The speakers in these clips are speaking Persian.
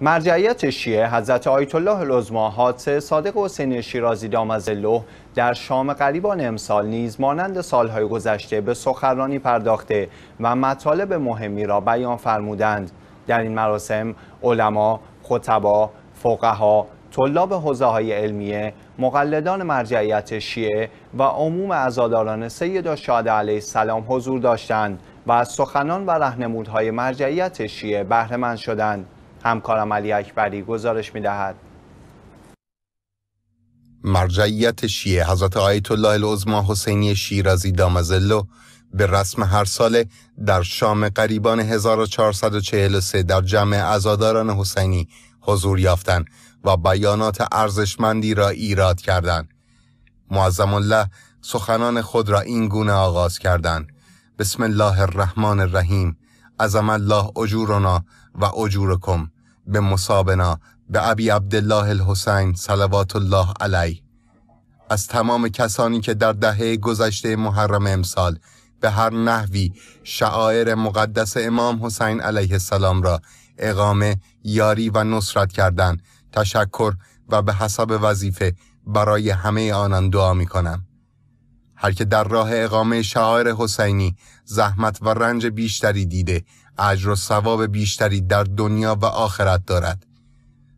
مرجعیت شیعه حضرت آیت الله العظما حادثه صادق حسین شیرازی از الله در شام قریبان امسال نیز مانند سالهای گذشته به سخنرانی پرداخته و مطالب مهمی را بیان فرمودند در این مراسم علما خطبا فقها طلاب حوزه های علمیه مقلدان مرجعیت شیعه و عموم عزاداران سید و شاده علیه السلام حضور داشتند و از سخنان و رهنمودهای مرجعیت شیعه بهرهمند شدند همکارم علی اکبری گزارش می دهد. مرجعیت شیعه حضرت آیت الله العظما حسینی شیرازی دامزلو به رسم هر ساله در شام قریبان 1443 در جمع ازاداران حسینی حضور یافتند و بیانات ارزشمندی را ایراد کردند. معظم الله سخنان خود را این گونه آغاز کردند. بسم الله الرحمن الرحیم عظم الله اجورنا و اجورکم به مصابنا به ابی عبدالله الحسین صلوات الله علیه از تمام کسانی که در دهه گذشته محرم امسال به هر نحوی شعائر مقدس امام حسین علیه السلام را اقامه، یاری و نصرت کردند تشکر و به حسب وظیفه برای همه آنان دعا می کنم. هر که در راه اقامه شاعر حسینی زحمت و رنج بیشتری دیده اجر و ثواب بیشتری در دنیا و آخرت دارد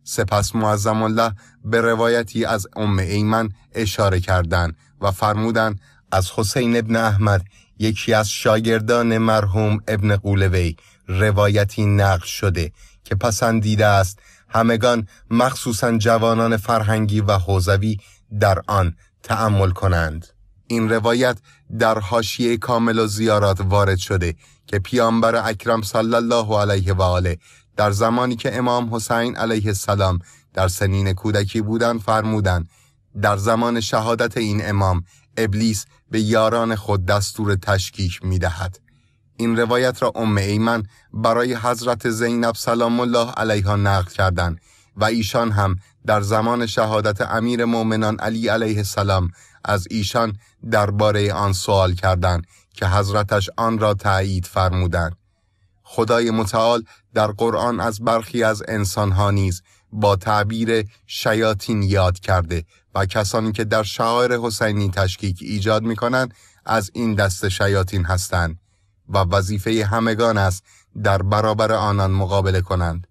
سپس معظم الله به روایتی از ام ایمن اشاره کردند و فرمودند از حسین ابن احمد یکی از شاگردان مرحوم ابن قولوی روایتی نقل شده که پسندیده است همگان مخصوصا جوانان فرهنگی و حوزوی در آن تأمل کنند این روایت در حاشیه کامل و زیارات وارد شده که پیامبر اکرم صلی الله علیه و آله در زمانی که امام حسین علیه السلام در سنین کودکی بودن فرمودند در زمان شهادت این امام ابلیس به یاران خود دستور تشکیک می دهد. این روایت را ام ایمن برای حضرت زینب سلام الله علیها نقل کردند و ایشان هم در زمان شهادت امیر مؤمنان علی علیه السلام از ایشان درباره آن سوال کردند که حضرتش آن را تایید فرمودند خدای متعال در قرآن از برخی از انسانها نیز با تعبیر شیاطین یاد کرده و کسانی که در شعار حسینی تشکیک ایجاد می کنند از این دست شیاطین هستند و وظیفه همگان است در برابر آنان مقابله کنند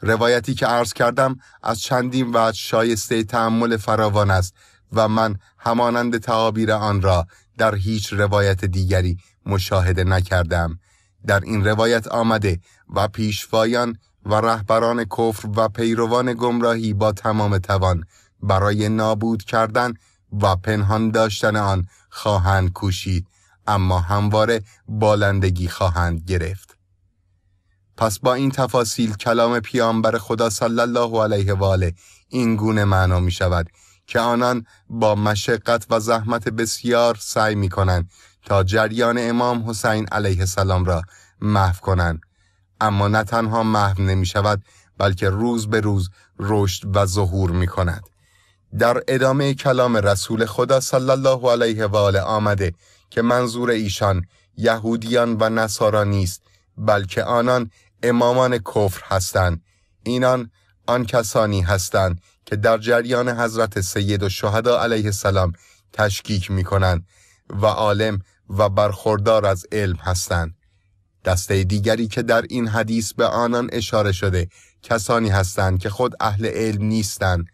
روایتی که عرض کردم از چندین وجه شایسته تحمل فراوان است و من همانند تعابیر آن را در هیچ روایت دیگری مشاهده نکردم در این روایت آمده و پیشوایان و رهبران کفر و پیروان گمراهی با تمام توان برای نابود کردن و پنهان داشتن آن خواهند کوشید اما همواره بالندگی خواهند گرفت پس با این تفاصیل کلام پیامبر خدا صلی الله علیه و آله این گونه معنا می شود که آنان با مشقت و زحمت بسیار سعی می کنند تا جریان امام حسین علیه السلام را محو کنند اما نه تنها محو نمی شود بلکه روز به روز رشد و ظهور می کند در ادامه کلام رسول خدا صلی الله علیه و آله آمده که منظور ایشان یهودیان و نصارا نیست بلکه آنان امامان کفر هستند اینان آن کسانی هستند که در جریان حضرت سید و شهدا علیه السلام تشکیک می کنند و عالم و برخوردار از علم هستند. دسته دیگری که در این حدیث به آنان اشاره شده کسانی هستند که خود اهل علم نیستند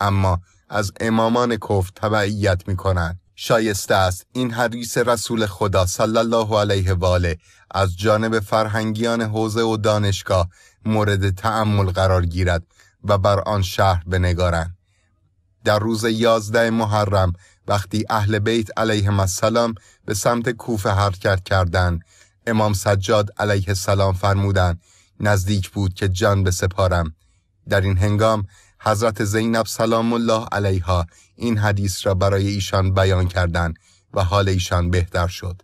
اما از امامان کفت تبعیت می کنند. شایسته است این حدیث رسول خدا صلی الله علیه و آله از جانب فرهنگیان حوزه و دانشگاه مورد تأمل قرار گیرد و بر آن شهر بنگارند در روز یازده محرم وقتی اهل بیت علیه السلام به سمت کوفه حرکت کردند امام سجاد علیه السلام فرمودند نزدیک بود که جان سپارم در این هنگام حضرت زینب سلام الله علیها این حدیث را برای ایشان بیان کردند و حال ایشان بهتر شد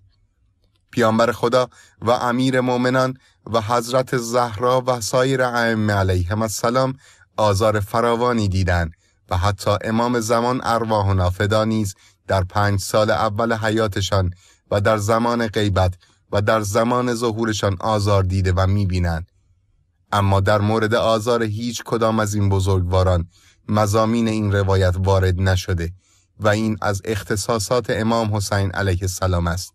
پیامبر خدا و امیر مؤمنان و حضرت زهرا و سایر ائمه علیهم السلام آزار فراوانی دیدن و حتی امام زمان ارواحنا فدا نیز در پنج سال اول حیاتشان و در زمان غیبت و در زمان ظهورشان آزار دیده و میبینند اما در مورد آزار هیچ کدام از این بزرگواران مزامین این روایت وارد نشده و این از اختصاصات امام حسین علیه السلام است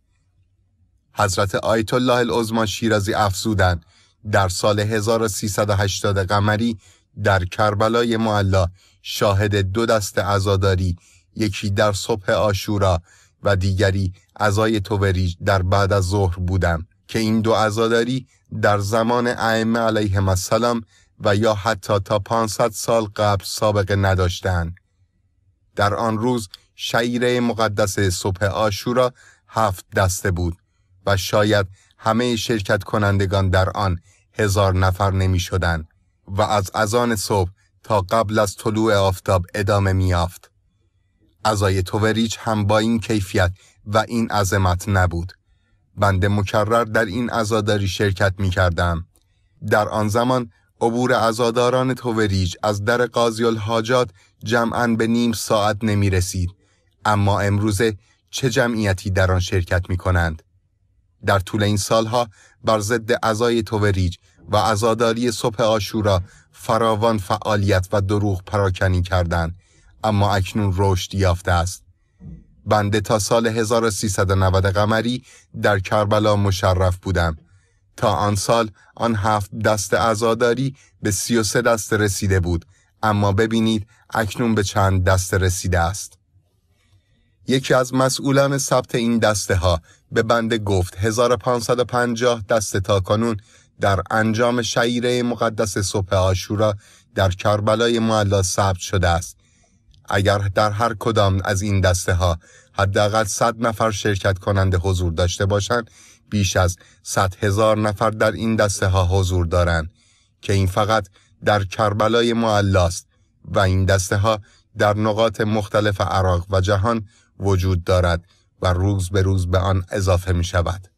حضرت آیت الله العظما شیرازی افزودند در سال 1380 قمری در کربلای معلا شاهد دو دست عزاداری یکی در صبح آشورا و دیگری عزای توریج در بعد از ظهر بودم که این دو عزاداری در زمان ائمه علیه السلام و یا حتی تا 500 سال قبل سابقه نداشتند در آن روز شعیره مقدس صبح آشورا هفت دسته بود و شاید همه شرکت کنندگان در آن هزار نفر نمی شدند. و از اذان صبح تا قبل از طلوع آفتاب ادامه میافت. ازای توریچ هم با این کیفیت و این عظمت نبود. بنده مکرر در این ازاداری شرکت می کردم. در آن زمان عبور ازاداران توریج از در قاضی الحاجات جمعا به نیم ساعت نمی رسید. اما امروزه چه جمعیتی در آن شرکت می کنند؟ در طول این سالها بر ضد ازای توریج و عزاداری صبح آشورا فراوان فعالیت و دروغ پراکنی کردند اما اکنون رشد یافته است بنده تا سال 1390 قمری در کربلا مشرف بودم تا آن سال آن هفت دست عزاداری به 33 دست رسیده بود اما ببینید اکنون به چند دست رسیده است یکی از مسئولان ثبت این دسته ها به بنده گفت 1550 دست تا کنون در انجام شعیره مقدس صبح آشورا در کربلای معلا ثبت شده است اگر در هر کدام از این دسته ها حداقل 100 نفر شرکت کننده حضور داشته باشند بیش از 100 هزار نفر در این دسته ها حضور دارند که این فقط در کربلای معلا است و این دسته ها در نقاط مختلف عراق و جهان وجود دارد و روز به روز به آن اضافه می شود.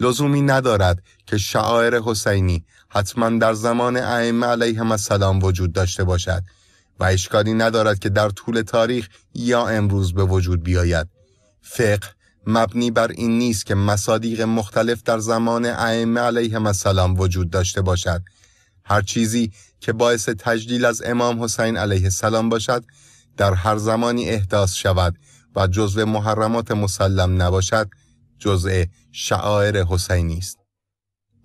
لزومی ندارد که شعائر حسینی حتما در زمان ائمه علیهم السلام وجود داشته باشد و اشکالی ندارد که در طول تاریخ یا امروز به وجود بیاید فقه مبنی بر این نیست که مصادیق مختلف در زمان ائمه علیهم السلام وجود داشته باشد هر چیزی که باعث تجلیل از امام حسین علیه السلام باشد در هر زمانی احداث شود و جزو محرمات مسلم نباشد جزء شعائر حسینی است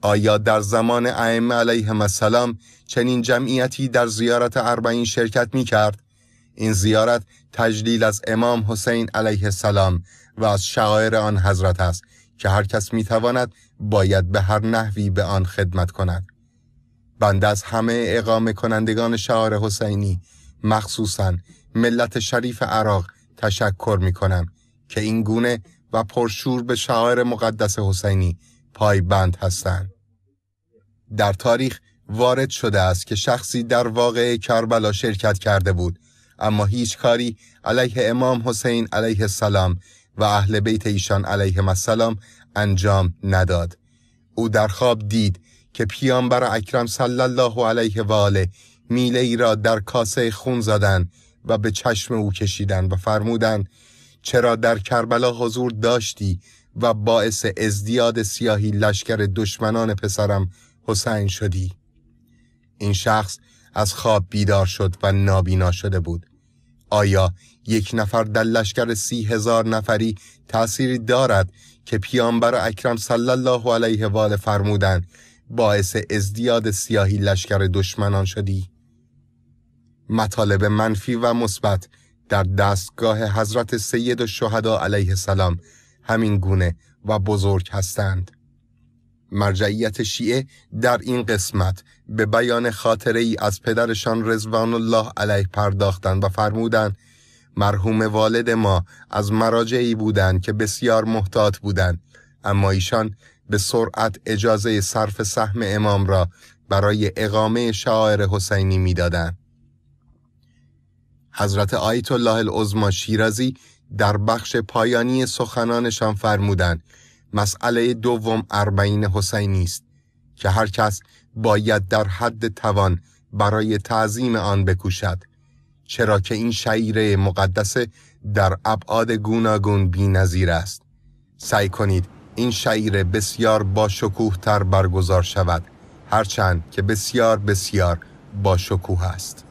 آیا در زمان ائمه علیهم السلام چنین جمعیتی در زیارت اربعین شرکت می کرد؟ این زیارت تجلیل از امام حسین علیه السلام و از شعائر آن حضرت است که هر کس می تواند باید به هر نحوی به آن خدمت کند. بنده از همه اقامه کنندگان شعار حسینی مخصوصا ملت شریف عراق تشکر می کنم که این گونه و پرشور به شعائر مقدس حسینی بند هستند. در تاریخ وارد شده است که شخصی در واقع کربلا شرکت کرده بود اما هیچ کاری علیه امام حسین علیه السلام و اهل بیت ایشان علیه السلام انجام نداد او در خواب دید که پیامبر اکرم صلی الله علیه و آله میله ای را در کاسه خون زدند و به چشم او کشیدند و فرمودند چرا در کربلا حضور داشتی و باعث ازدیاد سیاهی لشکر دشمنان پسرم حسین شدی این شخص از خواب بیدار شد و نابینا شده بود آیا یک نفر در لشکر سی هزار نفری تأثیری دارد که پیامبر اکرم صلی الله علیه و آله فرمودند باعث ازدیاد سیاهی لشکر دشمنان شدی مطالب منفی و مثبت در دستگاه حضرت سید الشهدا علیه السلام همین گونه و بزرگ هستند مرجعیت شیعه در این قسمت به بیان خاطره ای از پدرشان رزوان الله علیه پرداختند و فرمودند مرحوم والد ما از مراجعی بودند که بسیار محتاط بودند اما ایشان به سرعت اجازه صرف سهم امام را برای اقامه شاعر حسینی میدادند حضرت آیت الله العظما شیرازی در بخش پایانی سخنانشان فرمودند مسئله دوم اربعین حسینی است که هر کس باید در حد توان برای تعظیم آن بکوشد چرا که این شعیره مقدس در ابعاد گوناگون بی‌نظیر است سعی کنید این شعیره بسیار با شکوه تر برگزار شود هرچند که بسیار بسیار با شکوه است